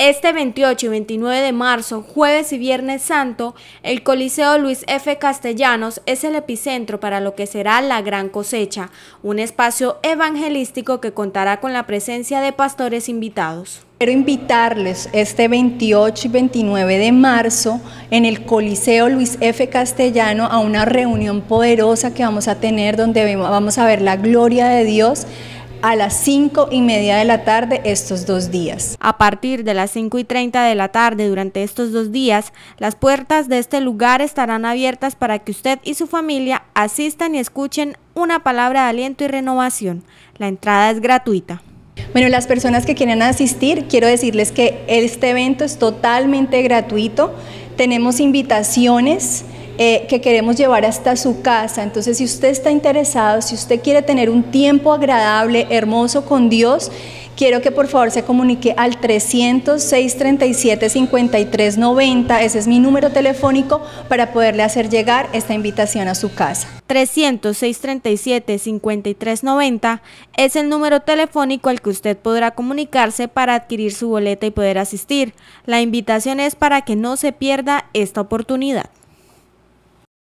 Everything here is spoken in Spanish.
Este 28 y 29 de marzo, jueves y viernes santo, el Coliseo Luis F. Castellanos es el epicentro para lo que será la Gran Cosecha, un espacio evangelístico que contará con la presencia de pastores invitados. Quiero invitarles este 28 y 29 de marzo en el Coliseo Luis F. Castellano a una reunión poderosa que vamos a tener donde vamos a ver la gloria de Dios a las 5 y media de la tarde estos dos días. A partir de las 5 y 30 de la tarde durante estos dos días, las puertas de este lugar estarán abiertas para que usted y su familia asistan y escuchen una palabra de aliento y renovación. La entrada es gratuita. Bueno, las personas que quieran asistir, quiero decirles que este evento es totalmente gratuito. Tenemos invitaciones eh, que queremos llevar hasta su casa. Entonces, si usted está interesado, si usted quiere tener un tiempo agradable, hermoso con Dios, quiero que por favor se comunique al 300-637-5390. Ese es mi número telefónico para poderle hacer llegar esta invitación a su casa. 306 37 5390 es el número telefónico al que usted podrá comunicarse para adquirir su boleta y poder asistir. La invitación es para que no se pierda esta oportunidad.